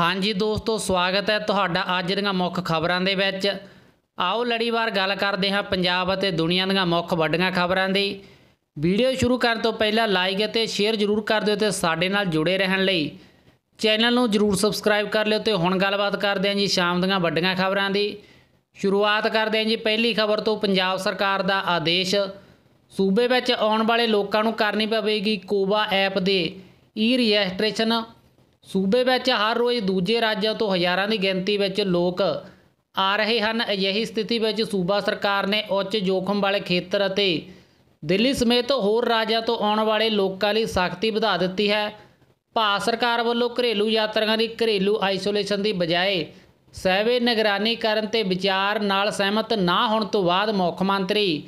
ਹਾਂਜੀ ਦੋਸਤੋ ਸਵਾਗਤ ਹੈ ਤੁਹਾਡਾ ਅੱਜ ਦੀਆਂ ਮੁੱਖ ਖਬਰਾਂ ਦੇ ਵਿੱਚ ਆਓ ਲੜੀਵਾਰ ਗੱਲ ਕਰਦੇ ਹਾਂ ਪੰਜਾਬ ਅਤੇ ਦੁਨੀਆ ਦੀਆਂ ਮੁੱਖ ਵੱਡੀਆਂ ਖਬਰਾਂ ਦੀ ਵੀਡੀਓ ਸ਼ੁਰੂ ਕਰਨ ਤੋਂ ਪਹਿਲਾਂ ਲਾਈਕ ਅਤੇ ਸ਼ੇਅਰ ਜ਼ਰੂਰ ਕਰ ਦਿਓ ਤੇ ਸਾਡੇ ਨਾਲ ਜੁੜੇ ਰਹਿਣ ਲਈ ਚੈਨਲ ਨੂੰ ਜ਼ਰੂਰ ਸਬਸਕ੍ਰਾਈਬ ਕਰ ਲਿਓ ਤੇ ਹੁਣ ਗੱਲਬਾਤ ਕਰਦੇ ਹਾਂ ਜੀ ਸ਼ਾਮ ਦੀਆਂ ਵੱਡੀਆਂ ਖਬਰਾਂ ਦੀ ਸ਼ੁਰੂਆਤ ਕਰਦੇ ਹਾਂ ਜੀ ਪਹਿਲੀ ਖਬਰ ਤੋਂ ਪੰਜਾਬ ਸਰਕਾਰ ਦਾ ਆਦੇਸ਼ ਸੂਬੇ ਵਿੱਚ ਆਉਣ ਵਾਲੇ ਲੋਕਾਂ ਨੂੰ ਕਰਨੀ ਪਵੇਗੀ ਕੋਬਾ ਐਪ ਦੇ ਈ ਰਜਿਸਟ੍ਰੇਸ਼ਨ ਸੂਬੇ ਵਿੱਚ ਹਰ ਰੋਜ਼ ਦੂਜੇ ਰਾਜਾਂ ਤੋਂ ਹਜ਼ਾਰਾਂ ਦੀ ਗਿਣਤੀ ਵਿੱਚ ਲੋਕ ਆ ਰਹੇ ਹਨ ਅਜਿਹੀ ਸਥਿਤੀ ਵਿੱਚ ਸੂਬਾ ਸਰਕਾਰ ਨੇ ਉੱਚ ਜੋਖਮ ਵਾਲੇ ਖੇਤਰ ਅਤੇ ਦਿੱਲੀ ਸਮੇਤ ਹੋਰ ਰਾਜਾਂ ਤੋਂ ਆਉਣ ਵਾਲੇ ਲੋਕਾਂ ਲਈ ਸਖਤੀ ਵਧਾ ਦਿੱਤੀ ਹੈ ਭਾਰਤ ਸਰਕਾਰ ਵੱਲੋਂ ਘਰੇਲੂ ਯਾਤਰੀਆਂ ਦੀ ਘਰੇਲੂ ਆਈਸੋਲੇਸ਼ਨ ਦੀ ਬਜਾਏ ਸਹਿਵੇ ਨਿਗਰਾਨੀ ਕਰਨ ਤੇ ਵਿਚਾਰ ਨਾਲ ਸਹਿਮਤ ਨਾ ਹੋਣ ਤੋਂ ਬਾਅਦ ਮੁੱਖ ਮੰਤਰੀ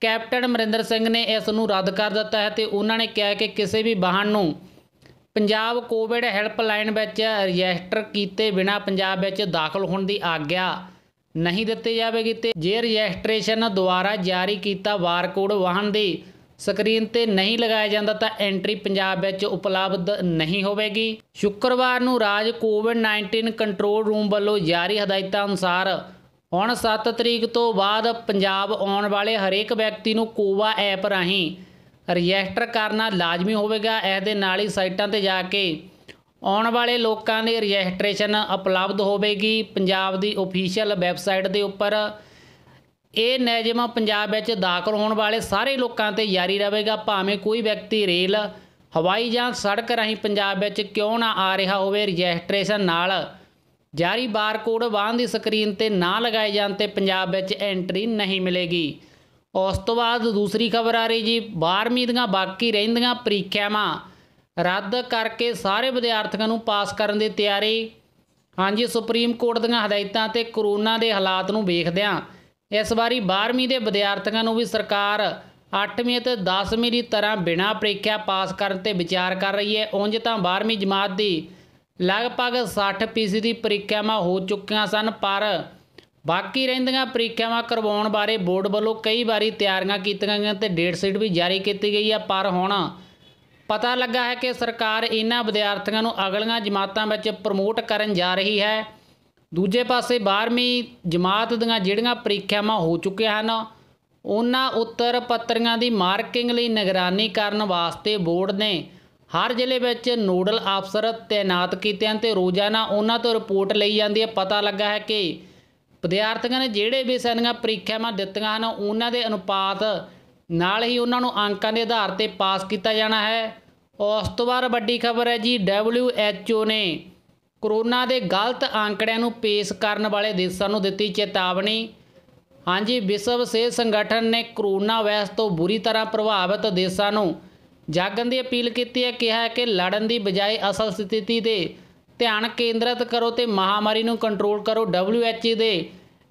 ਕੈਪਟਨ ਅਮਰਿੰਦਰ ਸਿੰਘ ਨੇ ਇਸ ਨੂੰ ਰੱਦ ਕਰ ਦਿੱਤਾ ਹੈ ਤੇ ਉਹਨਾਂ ਨੇ ਕਿਹਾ ਕਿ ਕਿਸੇ ਵੀ ਵਾਹਨ ਨੂੰ ਪੰਜਾਬ ਕੋਵਿਡ ਹੈਲਪਲਾਈਨ ਵਿੱਚ ਰਜਿਸਟਰ ਕੀਤੇ ਬਿਨਾ ਪੰਜਾਬ ਵਿੱਚ ਦਾਖਲ ਹੋਣ ਦੀ ਆਗਿਆ ਨਹੀਂ ਦਿੱਤੀ ਜਾਵੇਗੀ ਤੇ ਜੇ ਰਜਿਸਟ੍ਰੇਸ਼ਨ ਦੁਆਰਾ ਜਾਰੀ ਕੀਤਾ ਬਾਰਕੋਡ ਵਾਹਨ ਦੀ ਸਕਰੀਨ ਤੇ ਨਹੀਂ ਲਗਾਇਆ ਜਾਂਦਾ ਤਾਂ ਐਂਟਰੀ ਪੰਜਾਬ ਵਿੱਚ ਉਪਲਬਧ ਨਹੀਂ ਹੋਵੇਗੀ ਸ਼ੁੱਕਰਵਾਰ ਨੂੰ ਰਾਜ ਕੋਵਿਡ-19 ਕੰਟਰੋਲ ਰੂਮ ਵੱਲੋਂ ਜਾਰੀ ਹਦਾਇਤਾਂ ਅਨੁਸਾਰ ਹੁਣ 7 ਤਰੀਕ ਤੋਂ ਬਾਅਦ ਪੰਜਾਬ ਆਉਣ ਵਾਲੇ ਹਰੇਕ ਵਿਅਕਤੀ ਨੂੰ ਕੋਵਾ ਐਪ ਰਾਹੀਂ ਰਜਿਸਟਰ ਕਰਨਾ ਲਾਜ਼ਮੀ ਹੋਵੇਗਾ ਇਸ ਦੇ ਨਾਲ ਹੀ ਸਾਈਟਾਂ ਤੇ ਜਾ ਕੇ ਆਉਣ ਵਾਲੇ ਲੋਕਾਂ ਦੇ ਰਜਿਸਟ੍ਰੇਸ਼ਨ ਉਪਲਬਧ ਹੋਵੇਗੀ ਪੰਜਾਬ ਦੀ ਅਫੀਸ਼ੀਅਲ ਵੈਬਸਾਈਟ ਦੇ ਉੱਪਰ ਇਹ ਨਿਯਮ ਪੰਜਾਬ ਵਿੱਚ ਦਾਖਲ ਹੋਣ ਵਾਲੇ ਸਾਰੇ ਲੋਕਾਂ ਤੇ ਜਾਰੀ ਰਹੇਗਾ ਭਾਵੇਂ ਕੋਈ ਵਿਅਕਤੀ ਰੇਲ ਹਵਾਈ ਜਾਂ ਸੜਕ ਰਾਹੀਂ ਪੰਜਾਬ ਵਿੱਚ ਕਿਉਂ ਨਾ ਆ ਰਿਹਾ ਹੋਵੇ ਰਜਿਸਟ੍ਰੇਸ਼ਨ ਨਾਲ ਜਾਰੀ ਬਾਰਕੋਡ ਵਾਹਨ ਦੀ ਸਕਰੀਨ ਤੇ ਨਾ ਲਗਾਏ ਜਾਣ ਤੇ ਪੰਜਾਬ ਵਿੱਚ ਐਂਟਰੀ ਨਹੀਂ ਮਿਲੇਗੀ ਉਸ ਤੋਂ ਬਾਅਦ ਦੂਸਰੀ ਖਬਰ ਆ ਰਹੀ ਜੀ 12ਵੀਂ ਦੀਆਂ ਬਾਕੀ ਰਹਿੰਦੀਆਂ ਪ੍ਰੀਖਿਆਵਾਂ ਰੱਦ ਕਰਕੇ ਸਾਰੇ ਵਿਦਿਆਰਥੀਆਂ ਨੂੰ ਪਾਸ ਕਰਨ ਦੀ ਤਿਆਰੀ ਹਾਂਜੀ ਸੁਪਰੀਮ ਕੋਰਟ ਦੀਆਂ ਹਦਾਇਤਾਂ ਤੇ ਕਰੋਨਾ ਦੇ ਹਾਲਾਤ ਨੂੰ ਵੇਖਦਿਆਂ ਇਸ ਵਾਰੀ 12ਵੀਂ ਦੇ ਵਿਦਿਆਰਥੀਆਂ ਨੂੰ ਵੀ ਸਰਕਾਰ 8ਵੀਂ ਤੇ 10ਵੀਂ ਦੀ ਤਰ੍ਹਾਂ ਬਿਨਾਂ ਪ੍ਰੀਖਿਆ ਪਾਸ ਕਰਨ ਤੇ ਵਿਚਾਰ ਕਰ ਰਹੀ ਹੈ ਉਂਝ ਤਾਂ 12ਵੀਂ ਜਮਾਤ ਦੀ ਲਗਭਗ 60% ਦੀ ਪ੍ਰੀਖਿਆਵਾਂ ਹੋ ਚੁੱਕੀਆਂ ਸਨ ਪਰ ਬਾਕੀ ਰਹਿੰਦੀਆਂ ਪ੍ਰੀਖਿਆਵਾਂ ਕਰਵਾਉਣ ਬਾਰੇ ਬੋਰਡ ਵੱਲੋਂ ਕਈ ਵਾਰੀ ਤਿਆਰੀਆਂ ਕੀਤੀਆਂ ਗਈਆਂ ਤੇ ਡੇਟ ਸ਼ੀਟ ਵੀ ਜਾਰੀ ਕੀਤੀ ਗਈ ਆ ਪਰ ਹੁਣ ਪਤਾ ਲੱਗਾ ਹੈ ਕਿ ਸਰਕਾਰ ਇਹਨਾਂ ਵਿਦਿਆਰਥੀਆਂ ਨੂੰ ਅਗਲੀਆਂ ਜਮਾਤਾਂ ਵਿੱਚ ਪ੍ਰਮੋਟ ਕਰਨ ਜਾ ਰਹੀ ਹੈ ਦੂਜੇ ਪਾਸੇ 12ਵੀਂ ਜਮਾਤ ਦੀਆਂ ਜਿਹੜੀਆਂ ਪ੍ਰੀਖਿਆਵਾਂ ਹੋ ਚੁੱਕੀਆਂ ਹਨ ਉਹਨਾਂ ਉੱਤਰ ਪੱਤਰੀਆਂ ਦੀ ਮਾਰਕਿੰਗ ਲਈ ਨਿਗਰਾਨੀ ਕਰਨ ਵਾਸਤੇ ਬੋਰਡ ਨੇ ਹਰ ਜ਼ਿਲ੍ਹੇ ਵਿੱਚ ਨੋਡਲ ਅਫਸਰ ਤਾਇਨਾਤ ਕੀਤੇ ਹਨ ਤੇ ਰੋਜ਼ਾਨਾ ਉਹਨਾਂ ਤੋਂ ਰਿਪੋਰਟ ਲਈ ਜਾਂਦੀ ਹੈ ਪਤਾ ਲੱਗਾ ਹੈ ਕਿ ਵਿਦਿਆਰਥੀਆਂ ਨੇ ਜਿਹੜੇ ਵੀ ਸੈਨੀਆਂ ਪ੍ਰੀਖਿਆਵਾਂ ਦਿੱਤੀਆਂ ਹਨ ਉਹਨਾਂ ਦੇ ਅਨੁਪਾਤ ਨਾਲ ਹੀ ਉਹਨਾਂ ਨੂੰ ਅੰਕਾਂ ਦੇ ਆਧਾਰ ਤੇ ਪਾਸ ਕੀਤਾ ਜਾਣਾ ਹੈ ਉਸ ਤੋਂ ਬਾਅਦ ਵੱਡੀ ਖਬਰ ਹੈ ਜੀ WHO ਨੇ ਕਰੋਨਾ ਦੇ ਗਲਤ ਅੰਕੜਿਆਂ ਨੂੰ ਪੇਸ਼ ਕਰਨ ਵਾਲੇ ਦੇਸ਼ਾਂ ਨੂੰ ਦਿੱਤੀ ਚੇਤਾਵਨੀ ਹਾਂਜੀ ਵਿਸ਼ਵ ਸਿਹਤ ਸੰਗਠਨ ਨੇ ਕਰੋਨਾ ਵਾਇਰਸ ਤੋਂ ਬੁਰੀ ਤਰ੍ਹਾਂ ਪ੍ਰਭਾਵਿਤ ਦੇਸ਼ਾਂ ਨੂੰ ਜਾਗਣ ਦੀ ਅਪੀਲ ਕੀਤੀ ਹੈ ਕਿਹਾ ਹੈ ਕਿ ਲੜਨ ਦੀ ਬਜਾਏ ਅਸਲ ਸਥਿਤੀ ਦੇ ਧਿਆਨ ਕੇਂਦਰਿਤ ਕਰੋ ਤੇ ਮਹਾਮਾਰੀ ਨੂੰ ਕੰਟਰੋਲ ਕਰੋ WHO e ਦੇ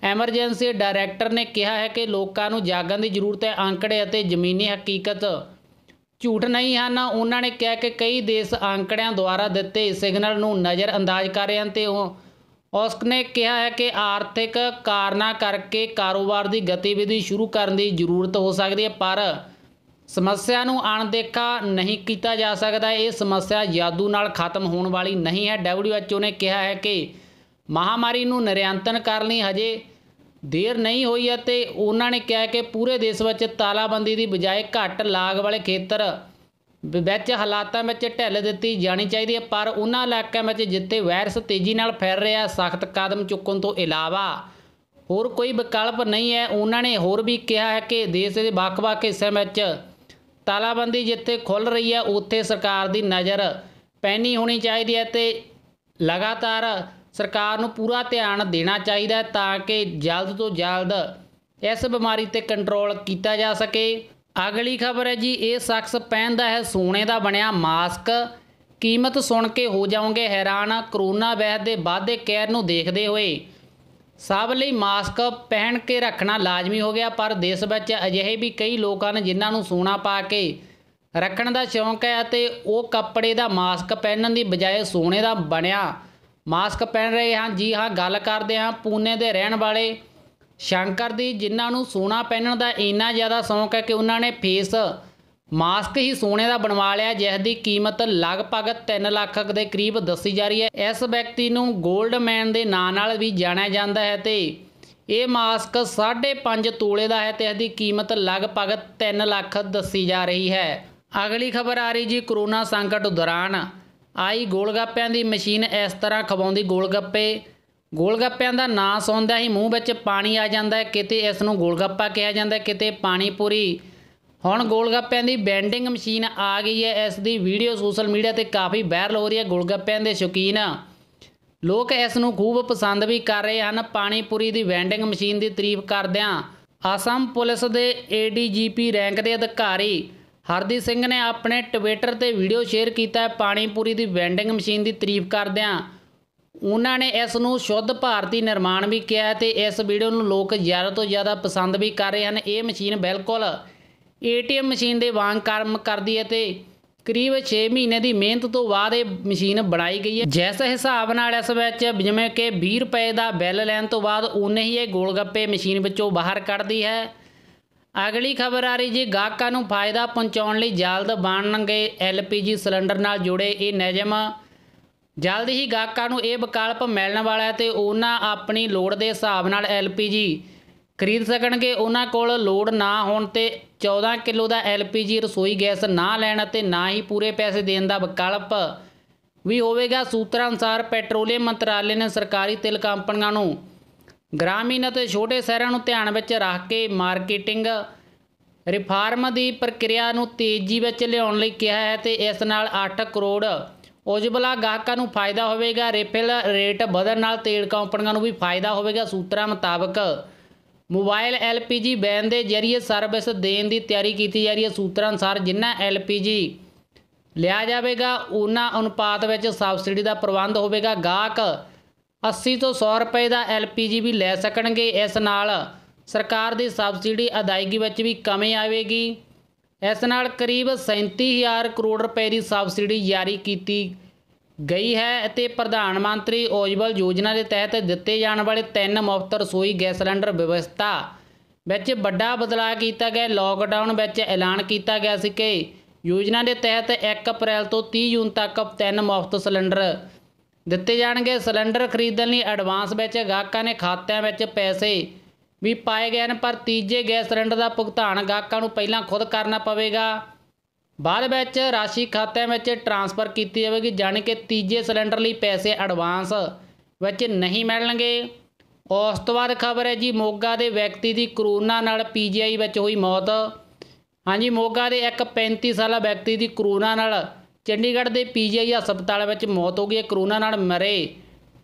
ਐਮਰਜੈਂਸੀ ਡਾਇਰੈਕਟਰ ਨੇ ਕਿਹਾ ਹੈ ਕਿ ਲੋਕਾਂ ਨੂੰ ਜਾਗਣ ਦੀ ਜ਼ਰੂਰਤ ਹੈ ਅੰਕੜੇ ਅਤੇ ਜ਼ਮੀਨੀ ਹਕੀਕਤ ਝੂਠ ਨਹੀਂ ਹਨ ਉਹਨਾਂ ਨੇ ਕਿਹਾ ਕਿ ਕਈ ਦੇਸ਼ ਅੰਕੜਿਆਂ ਦੁਆਰਾ ਦਿੱਤੇ ਸਿਗਨਲ ਨੂੰ ਨਜ਼ਰ ਅੰਦਾਜ਼ ਕਰ ਰਹੇ ਹਨ ਤੇ ਔਸਕ ਨੇ ਕਿਹਾ ਹੈ ਕਿ ਆਰਥਿਕ ਕਾਰਨਾਂ ਕਰਕੇ ਕਾਰੋਬਾਰ ਦੀ ਗਤੀਵਿਧੀ ਸ਼ੁਰੂ ਕਰਨ ਦੀ ਜ਼ਰੂਰਤ ਹੋ ਸਕਦੀ ਹੈ ਪਰ ਸਮੱਸਿਆ ਨੂੰ ਅਣਦੇਖਾ ਨਹੀਂ ਕੀਤਾ ਜਾ ਸਕਦਾ ਇਹ ਸਮੱਸਿਆ ਜਾਦੂ ਨਾਲ ਖਤਮ ਹੋਣ ਵਾਲੀ ਨਹੀਂ ਹੈ WHO ਨੇ ਕਿਹਾ ਹੈ ਕਿ ਮਹਾਮਾਰੀ ਨੂੰ ਨਿਰਯੰਤਨ ਕਰਨ ਲਈ ਹਜੇ ਦੇਰ ਨਹੀਂ ਹੋਈ ਹੈ ਤੇ ਉਹਨਾਂ ਨੇ ਕਿਹਾ ਕਿ ਪੂਰੇ ਦੇਸ਼ ਵਿੱਚ ਤਾਲਾਬੰਦੀ ਦੀ ਬਜਾਏ ਘੱਟ ਲਾਗ ਵਾਲੇ ਖੇਤਰ ਵਿੱਚ ਹਾਲਾਤਾਂ ਵਿੱਚ ਢਿੱਲ ਦਿੱਤੀ ਜਾਣੀ ਚਾਹੀਦੀ ਹੈ ਪਰ ਉਹਨਾਂ ਇਲਾਕਿਆਂ ਵਿੱਚ ਜਿੱਥੇ ਵਾਇਰਸ ਤੇਜ਼ੀ ਨਾਲ ਫੈਲ ਰਿਹਾ ਹੈ ਸਖਤ ਕਦਮ ਚੁੱਕਣ ਤੋਂ ਇਲਾਵਾ ਹੋਰ ਕੋਈ ਵਿਕਲਪ ਨਹੀਂ ਹੈ ਉਹਨਾਂ ਨੇ ਹੋਰ ਵੀ ਕਿਹਾ ਹੈ ਕਿ ਦੇਸ਼ ਦੇ ਵੱਖ-ਵੱਖ ਹਿੱਸਿਆਂ ਵਿੱਚ ਤਾਲਾਬੰਦੀ ਜਿੱਥੇ ਖੁੱਲ ਰਹੀ ਹੈ ਉੱਥੇ ਸਰਕਾਰ ਦੀ ਨਜ਼ਰ ਪੈਣੀ ਹੋਣੀ ਚਾਹੀਦੀ ਹੈ ਤੇ ਲਗਾਤਾਰ ਸਰਕਾਰ ਨੂੰ ਪੂਰਾ ਧਿਆਨ ਦੇਣਾ ਚਾਹੀਦਾ ਤਾਂ ਕਿ ਜਲਦ ਤੋਂ ਜਲਦ ਇਸ ਬਿਮਾਰੀ ਤੇ ਕੰਟਰੋਲ ਕੀਤਾ ਜਾ ਸਕੇ ਅਗਲੀ ਖਬਰ ਹੈ ਜੀ ਇਹ ਸ਼ਖਸ ਪਹਿਨਦਾ ਹੈ ਸੋਨੇ ਦਾ ਬਣਿਆ ਮਾਸਕ ਕੀਮਤ ਸੁਣ ਕੇ ਹੋ ਜਾਓਗੇ ਹੈਰਾਨ ਕਰੋਨਾ ਵੈਦ ਦੇ ਵਾਧੇ ਕਹਿਰ ਨੂੰ ਦੇਖਦੇ ਹੋਏ ਸਭ ਲਈ ਮਾਸਕ ਪਹਿਨ ਕੇ ਰੱਖਣਾ ਲਾਜ਼ਮੀ ਹੋ ਗਿਆ ਪਰ ਦੇਸ਼ ਵਿੱਚ ਅਜਿਹੇ ਵੀ ਕਈ ਲੋਕ ਹਨ ਜਿਨ੍ਹਾਂ ਨੂੰ ਸੋਨਾ ਪਾ ਕੇ ਰੱਖਣ ਦਾ ਸ਼ੌਂਕ ਹੈ ਅਤੇ ਉਹ ਕੱਪੜੇ ਦਾ ਮਾਸਕ ਪਹਿਨਣ ਦੀ ਬਜਾਏ ਸੋਨੇ ਦਾ ਬਣਿਆ ਮਾਸਕ ਪਹਿਨ ਰਹੇ ਹਨ ਜੀ ਹਾਂ ਗੱਲ ਕਰਦੇ ਹਾਂ ਪੂਨੇ ਦੇ ਰਹਿਣ ਵਾਲੇ ਸ਼ੰਕਰ ਦੀ ਜਿਨ੍ਹਾਂ ਨੂੰ ਸੋਨਾ ਪਹਿਨਣ ਦਾ ਇੰਨਾ ਜ਼ਿਆਦਾ ਸ਼ੌਂਕ ਹੈ ਕਿ ਉਹਨਾਂ ਨੇ ਫੇਸ ਮਾਸਕ ਹੀ ਸੋਨੇ ਦਾ ਬਣਵਾ ਲਿਆ ਜਿਸ ਦੀ ਕੀਮਤ ਲਗਭਗ 3 ਲੱਖ ਦੇ ਕਰੀਬ ਦੱਸੀ ਜਾ ਰਹੀ ਹੈ ਇਸ ਵਿਅਕਤੀ ਨੂੰ 골ਡਮੈਨ ਦੇ ਨਾਂ ਨਾਲ ਵੀ ਜਾਣਿਆ ਜਾਂਦਾ ਹੈ ਤੇ ਇਹ ਮਾਸਕ 5.5 ਤੋਲੇ ਦਾ ਹੈ ਤੇ ਇਸ ਦੀ ਕੀਮਤ ਲਗਭਗ 3 ਲੱਖ ਦੱਸੀ ਜਾ ਰਹੀ ਹੈ ਅਗਲੀ ਖਬਰ ਆ ਰਹੀ ਜੀ ਕਰੋਨਾ ਸੰਕਟ ਦੌਰਾਨ ਆਈ ਗੋਲਗੱਪਿਆਂ ਦੀ ਮਸ਼ੀਨ ਇਸ ਤਰ੍ਹਾਂ ਖਵਾਉਂਦੀ ਗੋਲਗੱਪੇ ਗੋਲਗੱਪਿਆਂ ਦਾ ਨਾਂ ਸੁਣਦਿਆਂ ਹੀ ਮੂੰਹ ਵਿੱਚ ਪਾਣੀ ਆ ਜਾਂਦਾ ਹੈ ਕਿਤੇ ਇਸ ਨੂੰ ਗੋਲਗੱਪਾ ਕਿਹਾ ਜਾਂਦਾ ਕਿਤੇ ਪਾਣੀ ਪੂਰੀ ਹੁਣ ਗੋਲਗੱਪਿਆਂ ਦੀ ਬੈਂਡਿੰਗ ਮਸ਼ੀਨ ਆ ਗਈ ਹੈ ਇਸ ਦੀ ਵੀਡੀਓ ਸੋਸ਼ਲ ਮੀਡੀਆ ਤੇ ਕਾਫੀ ਵਾਇਰਲ ਹੋ ਰਹੀ ਹੈ ਗੋਲਗੱਪਿਆਂ ਦੇ ਸ਼ੌਕੀਨ ਲੋਕ ਇਸ ਨੂੰ ਖੂਬ ਪਸੰਦ ਵੀ ਕਰ ਰਹੇ ਹਨ ਪਾਣੀਪੁਰੀ ਦੀ ਵੈਂਡਿੰਗ ਮਸ਼ੀਨ ਦੀ ਤਾਰੀਫ ਕਰਦਿਆਂ ਆਸਾਮ ਪੁਲਿਸ ਦੇ ਏਡੀਜੀਪੀ ਰੈਂਕ ਦੇ ਅਧਿਕਾਰੀ ਹਰਦੀਪ ਸਿੰਘ ਨੇ ਆਪਣੇ ਟਵਿੱਟਰ ਤੇ ਵੀਡੀਓ ਸ਼ੇਅਰ ਕੀਤਾ ਹੈ ਪਾਣੀਪੁਰੀ ਦੀ ਵੈਂਡਿੰਗ ਮਸ਼ੀਨ ਦੀ ਤਾਰੀਫ ਕਰਦਿਆਂ ਉਹਨਾਂ ਨੇ ਇਸ ਨੂੰ ਸ਼ੁੱਧ ਭਾਰਤੀ ਨਿਰਮਾਣ ਵੀ ਕਿਹਾ ਤੇ ਇਸ ਵੀਡੀਓ ਨੂੰ ਲੋਕ ਜ਼ਿਆਦਾ ਤੋਂ ਜ਼ਿਆਦਾ ਪਸੰਦ ਵੀ ਕਰ ਰਹੇ ਹਨ ਇਹ ਮਸ਼ੀਨ ਬਿਲਕੁਲ ਏਟੀਐਮ ਮਸ਼ੀਨ ਦੇ ਵਾਂਗ ਕੰਮ ਕਰਦੀ ਹੈ ਤੇ ਕਰੀਬ 6 ਮਹੀਨੇ ਦੀ ਮਿਹਨਤ ਤੋਂ ਬਾਅਦ ਇਹ ਮਸ਼ੀਨ ਬਣਾਈ ਗਈ ਹੈ ਜਿਸ ਹਿਸਾਬ ਨਾਲ ਇਸ ਵਿੱਚ ਜਿਵੇਂ ਕਿ 20 ਰੁਪਏ ਦਾ ਬਿੱਲ ਲੈਣ ਤੋਂ ਬਾਅਦ ਉਨੇ ਹੀ ਇਹ ਗੋਲਗੱਪੇ ਮਸ਼ੀਨ ਵਿੱਚੋਂ ਬਾਹਰ ਕੱਢਦੀ ਹੈ ਅਗਲੀ ਖਬਰ ਆ ਰਹੀ ਜੀ ਗਾਹਕਾਂ ਨੂੰ ਫਾਇਦਾ ਪਹੁੰਚਾਉਣ ਲਈ ਜਲਦ ਬਣਨਗੇ ਐਲਪੀਜੀ ਸਿਲੰਡਰ ਨਾਲ ਜੁੜੇ ਇਹ ਨਿਯਮ ਜਲਦ ਹੀ ਗਾਹਕਾਂ ਨੂੰ ਇਹ ਵਿਕਲਪ ਮਿਲਣ ਵਾਲਾ ਹੈ ਤੇ ਉਹਨਾਂ ਆਪਣੀ ਲੋੜ ਦੇ ਹਿਸਾਬ ਨਾਲ ਐਲਪੀਜੀ ਖਰੀਦ ਸਕਣਗੇ ਉਹਨਾਂ ਕੋਲ ਲੋੜ ਨਾ ਹੋਣ ਤੇ 14 ਕਿਲੋ ਦਾ ਐਲਪੀਜੀ ਰਸੋਈ ਗੈਸ ਨਾ ਲੈਣ ਅਤੇ ਨਾ ਹੀ ਪੂਰੇ ਪੈਸੇ ਦੇਣ ਦਾ ਵਿਕਲਪ ਵੀ ਹੋਵੇਗਾ ਸੂਤਰਾਂ ਅਨੁਸਾਰ ਪੈਟਰੋਲੀਅਮ ਮੰਤਰਾਲੇ ਨੇ ਸਰਕਾਰੀ ਤੇਲ ਕੰਪਨੀਆਂ ਨੂੰ ਗ੍ਰਾਮੀਣ ਅਤੇ ਛੋਟੇ ਸ਼ਹਿਰਾਂ ਨੂੰ ਧਿਆਨ ਵਿੱਚ ਰੱਖ ਕੇ ਮਾਰਕੀਟਿੰਗ ਰਿਫਾਰਮ ਦੀ ਪ੍ਰਕਿਰਿਆ ਨੂੰ ਤੇਜ਼ੀ ਵਿੱਚ ਲਿਆਉਣ ਲਈ ਕਿਹਾ ਹੈ ਤੇ ਇਸ ਨਾਲ 8 ਕਰੋੜ ਉਜਬਲਾ ਗਾਹਕਾਂ ਨੂੰ ਫਾਇਦਾ ਹੋਵੇਗਾ ਰਿਫਿਲ ਰੇਟ ਵਧਣ ਨਾਲ ਤੇਲ ਕੰਪਨੀਆਂ ਨੂੰ ਵੀ ਫਾਇਦਾ ਹੋਵੇਗਾ ਸੂਤਰਾਂ ਮੁਤਾਬਕ ਮੋਬਾਈਲ ਐਲਪੀਜੀ ਬੈਨ ਦੇ ਜ਼ਰੀਏ ਸਰਵਿਸ ਦੇਣ ਦੀ ਤਿਆਰੀ ਕੀਤੀ ਜਾ ਰਹੀ ਹੈ ਸੂਤਰਾਂ ਅਨੁਸਾਰ ਜਿੰਨਾ ਐਲਪੀਜੀ ਲਿਆ ਜਾਵੇਗਾ ਉਹਨਾਂ ਅਨੁਪਾਤ ਵਿੱਚ ਸਬਸਿਡੀ ਦਾ ਪ੍ਰਬੰਧ ਹੋਵੇਗਾ ਗਾਹਕ 80 ਤੋਂ 100 ਰੁਪਏ ਦਾ ਐਲਪੀਜੀ ਵੀ ਲੈ ਸਕਣਗੇ ਇਸ ਨਾਲ ਸਰਕਾਰ ਦੀ ਸਬਸਿਡੀ ਅਦਾਇਗੀ ਵਿੱਚ ਵੀ ਕਮੀ ਆਵੇਗੀ ਇਸ ਨਾਲ ਕਰੀਬ 37000 ਕਰੋੜ ਰੁਪਏ ਦੀ ਸਬਸਿਡੀ ਜਾਰੀ ਕੀਤੀ ਗਈ ਹੈ ਅਤੇ ਪ੍ਰਧਾਨ ਮੰਤਰੀ ਉਜਵਲ ਯੋਜਨਾ ਦੇ ਤਹਿਤ ਦਿੱਤੇ ਜਾਣ ਵਾਲੇ ਤਿੰਨ ਮੁਫਤ ਰਸੋਈ ਗੈਸ ਸਿਲੰਡਰ ਵਿਵਸਥਾ ਵਿੱਚ ਵੱਡਾ ਬਦਲਾਅ ਕੀਤਾ ਗਿਆ ਲੋਕਡਾਊਨ ਵਿੱਚ ਐਲਾਨ ਕੀਤਾ ਗਿਆ ਸੀ ਕਿ ਯੋਜਨਾ ਦੇ ਤਹਿਤ 1 ਅਪ੍ਰੈਲ ਤੋਂ 30 ਜੂਨ ਤੱਕ ਤਿੰਨ ਮੁਫਤ ਸਿਲੰਡਰ ਦਿੱਤੇ ਜਾਣਗੇ ਸਿਲੰਡਰ ਖਰੀਦਣ ਲਈ ਐਡਵਾਂਸ ਵਿੱਚ ਗਾਹਕਾਂ ਨੇ ਖਾਤਿਆਂ ਵਿੱਚ ਪੈਸੇ ਵੀ ਪਾਏ ਗਏ ਹਨ ਪਰ ਤੀਜੇ ਗੈਸ ਸਿਲੰਡਰ ਦਾ ਭੁਗਤਾਨ ਗਾਹਕਾਂ ਨੂੰ ਪਹਿਲਾਂ ਖੁਦ ਕਰਨਾ ਪਵੇਗਾ ਬਾਅਦ ਵਿੱਚ ਰਾਸ਼ੀ ਖਾਤਿਆਂ ਵਿੱਚ ਟ੍ਰਾਂਸਫਰ ਕੀਤੀ ਜਾਵੇਗੀ ਜਾਨਕਿ ਕਿ ਤੀਜੇ ਸਿਲੰਡਰ ਲਈ ਪੈਸੇ ਐਡਵਾਂਸ ਵਿੱਚ ਨਹੀਂ ਮਿਲਣਗੇ ਉਸ ਤੋਂ ਬਾਅਦ ਖਬਰ ਹੈ ਜੀ ਮੋਗਾ ਦੇ ਵਿਅਕਤੀ ਦੀ ਕਰੋਨਾ ਨਾਲ ਪੀਜੀਆਈ ਵਿੱਚ ਹੋਈ ਮੌਤ ਹਾਂਜੀ ਮੋਗਾ ਦੇ ਇੱਕ 35 ਸਾਲਾ ਵਿਅਕਤੀ ਦੀ ਕਰੋਨਾ ਨਾਲ ਚੰਡੀਗੜ੍ਹ ਦੇ ਪੀਜੀਆਈ ਹਸਪਤਾਲ ਵਿੱਚ ਮੌਤ ਹੋ ਗਈ ਹੈ ਕਰੋਨਾ ਨਾਲ ਮਰੇ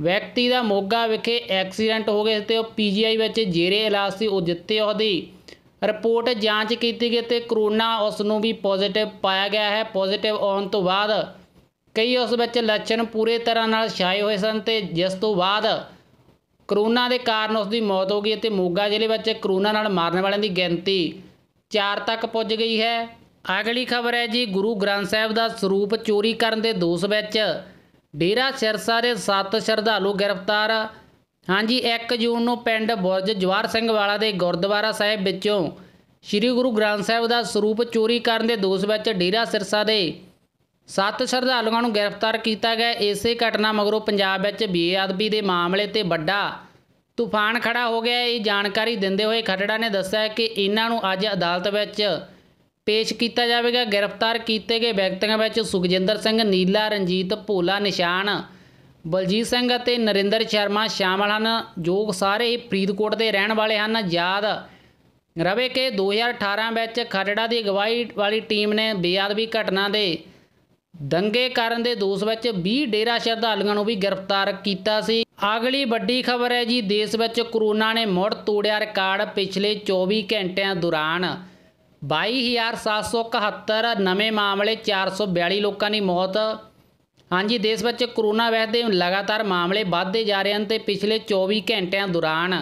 ਵਿਅਕਤੀ ਦਾ ਮੋਗਾ ਵਿਖੇ ਐਕਸੀਡੈਂਟ ਹੋ ਗਿਆ ਤੇ ਉਹ ਪੀਜੀਆਈ ਵਿੱਚ ਜੇਰੇ ਇਲਾਜ ਸੀ ਉਹ ਜਿੱਤੇ ਉਹਦੀ ਰਿਪੋਰਟ ਜਾਂਚ ਕੀਤੀ ਗਈ ਤੇ ਕਰੋਨਾ ਉਸ ਨੂੰ ਵੀ ਪੋਜ਼ਿਟਿਵ ਪਾਇਆ ਗਿਆ ਹੈ ਪੋਜ਼ਿਟਿਵ ਆਉਣ ਤੋਂ ਬਾਅਦ ਕਈ ਉਸ ਵਿੱਚ ਲੱਛਣ ਪੂਰੇ ਤਰ੍ਹਾਂ ਨਾਲ ਛਾਏ ਹੋਏ ਸਨ ਤੇ ਜਿਸ ਤੋਂ ਬਾਅਦ ਕਰੋਨਾ ਦੇ ਕਾਰਨ ਉਸ ਦੀ ਮੌਤ ਹੋ ਗਈ ਅਤੇ ਮੋਗਾ ਜ਼ਿਲ੍ਹੇ ਵਿੱਚ ਕਰੋਨਾ ਨਾਲ ਮਾਰਨ ਵਾਲਿਆਂ ਦੀ ਗਿਣਤੀ 4 ਤੱਕ ਪੁੱਜ ਗਈ ਹੈ ਅਗਲੀ ਖਬਰ ਹੈ ਜੀ ਗੁਰੂ ਗ੍ਰੰਥ ਸਾਹਿਬ ਦਾ ਸਰੂਪ ਚੋਰੀ ਕਰਨ ਦੇ ਦੋਸ਼ ਵਿੱਚ ਡੇਰਾ ਸਿਰਸਾ ਦੇ 7 ਸ਼ਰਧਾਲੂ ਗ੍ਰਿਫਤਾਰ ਹਾਂਜੀ 1 ਜੂਨ ਨੂੰ ਪਿੰਡ ਬੁਰਜ ਜਵਾਰ ਸਿੰਘ ਵਾਲਾ ਦੇ ਗੁਰਦੁਆਰਾ ਸਾਹਿਬ ਵਿੱਚੋਂ ਸ੍ਰੀ ਗੁਰੂ ਗ੍ਰੰਥ ਸਾਹਿਬ ਦਾ ਸਰੂਪ ਚੋਰੀ ਕਰਨ ਦੇ ਦੋਸ਼ ਵਿੱਚ ਡੇਰਾ ਸਿਰਸਾ ਦੇ ਸੱਤ ਸ਼ਰਧਾਲੂਆਂ ਨੂੰ ਗ੍ਰਿਫਤਾਰ ਕੀਤਾ ਗਿਆ ਇਸੇ ਘਟਨਾ ਮਗਰੋਂ ਪੰਜਾਬ ਵਿੱਚ ਬੇਅਦਬੀ ਦੇ ਮਾਮਲੇ ਤੇ ਵੱਡਾ ਤੂਫਾਨ ਖੜਾ ਹੋ ਗਿਆ ਇਹ ਜਾਣਕਾਰੀ ਦਿੰਦੇ ਹੋਏ ਖੱਟੜਾ ਨੇ ਦੱਸਿਆ ਕਿ ਇਹਨਾਂ ਨੂੰ ਅੱਜ ਅਦਾਲਤ ਵਿੱਚ ਪੇਸ਼ ਕੀਤਾ ਜਾਵੇਗਾ ਗ੍ਰਿਫਤਾਰ ਕੀਤੇ ਗਏ ਵਿਅਕਤੀਆਂ ਵਿੱਚ ਸੁਖਜਿੰਦਰ ਸਿੰਘ ਨੀਲਾ ਰਣਜੀਤ ਭੋਲਾ ਨਿਸ਼ਾਨ ਬਲਜੀਤ ਸਿੰਘ ਅਤੇ ਨਰਿੰਦਰ ਸ਼ਰਮਾ ਸ਼ਾਮਲ ਹਨ ਜੋ ਸਾਰੇ ਫਰੀਦਕੋਟ ਦੇ ਰਹਿਣ ਵਾਲੇ ਹਨ ਯਾਦ ਰਵੇ ਕਿ 2018 ਵਿੱਚ ਖਰੜਾ ਦੀ ਅਗਵਾਈ ਵਾਲੀ ਟੀਮ ਨੇ ਬੇਅਦਬੀ ਘਟਨਾ ਦੇ ਦੰਗੇ ਕਰਨ ਦੇ ਦੋਸ਼ ਵਿੱਚ 20 ਡੇਰਾ ਸ਼ਰਧਾਲੂਆਂ ਨੂੰ ਵੀ ਗ੍ਰਿਫਤਾਰ ਕੀਤਾ ਸੀ ਅਗਲੀ ਵੱਡੀ ਖਬਰ ਹੈ ਜੀ ਦੇਸ਼ ਵਿੱਚ ਕਰੋਨਾ ਨੇ ਮੁੜ ਤੋੜਿਆ ਰਿਕਾਰਡ ਪਿਛਲੇ 24 ਘੰਟਿਆਂ ਦੌਰਾਨ 22771 ਨਵੇਂ ਮਾਮਲੇ 442 ਲੋਕਾਂ ਦੀ ਮੌਤ ਹਾਂਜੀ ਦੇਸ਼ ਵਿੱਚ ਕੋਰੋਨਾ ਵਾਇਰਸ ਦੇ ਲਗਾਤਾਰ ਮਾਮਲੇ ਵਧਦੇ ਜਾ ਰਹੇ ਹਨ ਤੇ ਪਿਛਲੇ 24 ਘੰਟਿਆਂ ਦੌਰਾਨ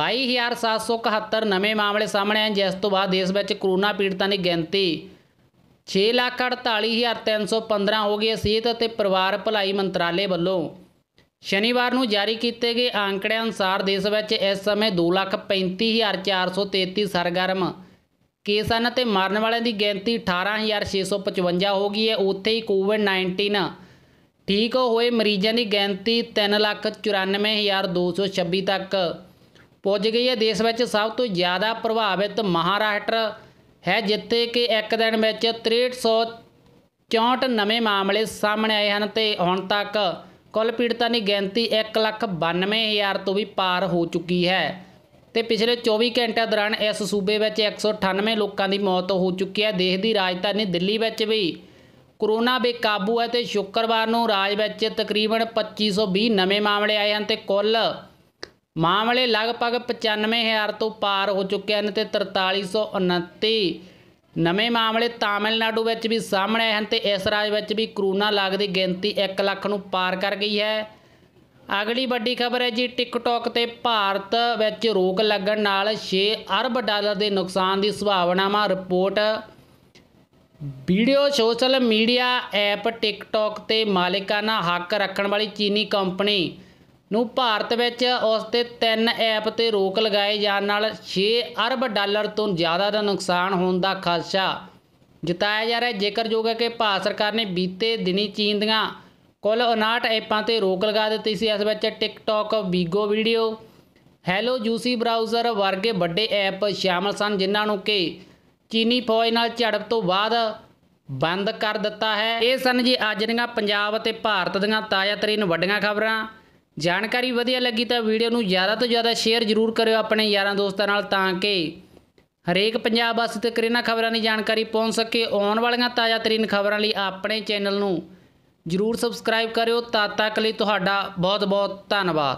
22771 ਨਵੇਂ ਮਾਮਲੇ ਸਾਹਮਣੇ ਆਏ ਜਿਸ ਤੋਂ ਬਾਅਦ ਦੇਸ਼ ਵਿੱਚ ਕੋਰੋਨਾ ਪੀੜਤਾਂ ਦੀ ਗਿਣਤੀ 648315 ਹੋ ਗਈ ਹੈ ਸਿਹਤ ਅਤੇ ਪਰਿਵਾਰ ਭਲਾਈ ਮੰਤਰਾਲੇ ਵੱਲੋਂ ਸ਼ਨੀਵਾਰ ਨੂੰ ਜਾਰੀ ਕੀਤੇ ਗਏ ਅੰਕੜਿਆਂ ਅਨੁਸਾਰ ਦੇਸ਼ ਵਿੱਚ ਇਸ ਸਮੇਂ 235433 ਸਰਗਰਮ ਕੇਸ ਹਨ ਤੇ ਮਰਨ ਵਾਲਿਆਂ ਦੀ ਗਿਣਤੀ 18655 ਹੋ ਗਈ ਹੈ ਉੱਥੇ ਹੀ ਕੋਵਿਡ-19 ਠੀਕ ਹੋਏ ਮਰੀਜ਼ਾਂ ਦੀ ਗਿਣਤੀ 394226 ਤੱਕ ਪਹੁੰਚ ਗਈ ਹੈ ਦੇਸ਼ ਵਿੱਚ ਸਭ ਤੋਂ ਜ਼ਿਆਦਾ ਪ੍ਰਭਾਵਿਤ ਮਹਾਰਾਸ਼ਟਰ ਹੈ ਜਿੱਥੇ ਕਿ ਇੱਕ ਦਿਨ ਵਿੱਚ 6364 ਨਵੇਂ ਮਾਮਲੇ ਸਾਹਮਣੇ ਆਏ ਹਨ ਤੇ ਹੁਣ ਤੱਕ ਕੁੱਲ ਪੀੜਤਾਂ ਦੀ ਗਿਣਤੀ 192000 ਤੋਂ ਵੀ ਪਾਰ ਹੋ ਚੁੱਕੀ ਹੈ ਤੇ ਪਿਛਲੇ 24 ਘੰਟਿਆਂ ਦੌਰਾਨ ਇਸ ਸੂਬੇ ਵਿੱਚ 198 ਲੋਕਾਂ ਦੀ ਮੌਤ ਹੋ ਚੁੱਕੀ ਹੈ ਦੇਸ਼ ਦੀ ਰਾਜਧਾਨੀ ਦਿੱਲੀ ਵਿੱਚ ਵੀ ਕੋਰੋਨਾ ਬੇਕਾਬੂ ਹੈ ਤੇ ਸ਼ੁੱਕਰਵਾਰ ਨੂੰ ਰਾਜ ਵਿੱਚ ਤਕਰੀਬਨ 2520 ਨਵੇਂ ਮਾਮਲੇ ਆਏ ਹਨ ਤੇ ਕੁੱਲ ਮਾਮਲੇ ਲਗਭਗ 95000 ਤੋਂ ਪਾਰ ਹੋ ਚੁੱਕੇ ਹਨ ਤੇ 4329 ਨਵੇਂ ਮਾਮਲੇ ਤਾਮਿਲਨਾਡੂ ਵਿੱਚ ਵੀ ਸਾਹਮਣੇ ਹਨ ਤੇ ਇਸ ਰਾਜ ਵਿੱਚ ਵੀ ਕਰੋਨਾ ਦੀ ਗਿਣਤੀ 1 ਲੱਖ ਨੂੰ ਪਾਰ ਕਰ ਗਈ ਹੈ ਅਗਲੀ ਵੱਡੀ ਖਬਰ ਹੈ ਜੀ ਟਿਕਟੌਕ ਤੇ ਭਾਰਤ ਵਿੱਚ ਰੋਕ ਲੱਗਣ ਨਾਲ 6 ਅਰਬ ਡਾਲਰ ਦੇ ਨੁਕਸਾਨ ਦੀ ਸੰਭਾਵਨਾ ਮਾ report video social media app TikTok ਤੇ ਮਾਲਕਾਨਾ ਹੱਕ ਰੱਖਣ ਵਾਲੀ ਚੀਨੀ ਕੰਪਨੀ ਨੂੰ ਭਾਰਤ ਵਿੱਚ ਉਸ ਤੇ ਤਿੰਨ ਐਪ ਤੇ ਰੋਕ ਲਗਾਏ ਜਾਣ ਨਾਲ 6 ਅਰਬ ਡਾਲਰ ਤੋਂ ਜ਼ਿਆਦਾ ਦਾ ਨੁਕਸਾਨ ਹੋਣ ਦਾ ਖਾਸਾ ਜਿਤਾਇਆ ਜਾ ਰਿਹਾ ਹੈ ਜੇਕਰ ਹੈ ਕਿ ਭਾਰਤ ਸਰਕਾਰ ਨੇ ਬੀਤੇ ਦਿਨੀ ਚੀਨ ਦੀਆਂ ਕੁੱਲ 59 ਐਪਾਂ ਤੇ ਰੋਕ ਲਗਾ ਦਿੱਤੀ ਸੀ ਇਸ ਵਿੱਚ TikTok Vigo video Helo UC browser ਵਰਗੇ ਵੱਡੇ ਐਪ ਸ਼ਾਮਲ ਸਨ ਜਿਨ੍ਹਾਂ ਨੂੰ ਕਿ ਚੀਨੀ ਫੌਜ ਨਾਲ ਝੜਪ ਤੋਂ ਬਾਅਦ ਬੰਦ ਕਰ ਦਿੱਤਾ ਹੈ ਇਹ ਸਨ ਜੀ ਅੱਜ ਦੀਆਂ ਪੰਜਾਬ ਅਤੇ ਭਾਰਤ ਦੀਆਂ ਤਾਜ਼ਾ ਤਰੀਨ ਵੱਡੀਆਂ ਖਬਰਾਂ ਜਾਣਕਾਰੀ ਵਧੀਆ ਲੱਗੀ ਤਾਂ ਵੀਡੀਓ ਨੂੰ ਜ਼ਿਆਦਾ ਤੋਂ ਜ਼ਿਆਦਾ ਸ਼ੇਅਰ ਜ਼ਰੂਰ ਕਰਿਓ ਆਪਣੇ ਯਾਰਾਂ ਦੋਸਤਾਂ ਨਾਲ ਤਾਂ ਕਿ ਹਰੇਕ ਪੰਜਾਬ ਵਾਸੀ ਤੱਕ ਇਹਨਾਂ ਖਬਰਾਂ ਦੀ ਜਾਣਕਾਰੀ ਪਹੁੰਚ ਸਕੇ ਆਉਣ ਵਾਲੀਆਂ ਤਾਜ਼ਾ ਤਰੀਨ ਖਬਰਾਂ ਲਈ ਆਪਣੇ ਚੈਨਲ ਨੂੰ ਜ਼ਰੂਰ ਸਬਸਕ੍ਰਾਈਬ ਕਰਿਓ ਤਦ ਤੱਕ ਲਈ ਤੁਹਾਡਾ ਬਹੁਤ ਬਹੁਤ ਧੰਨਵਾਦ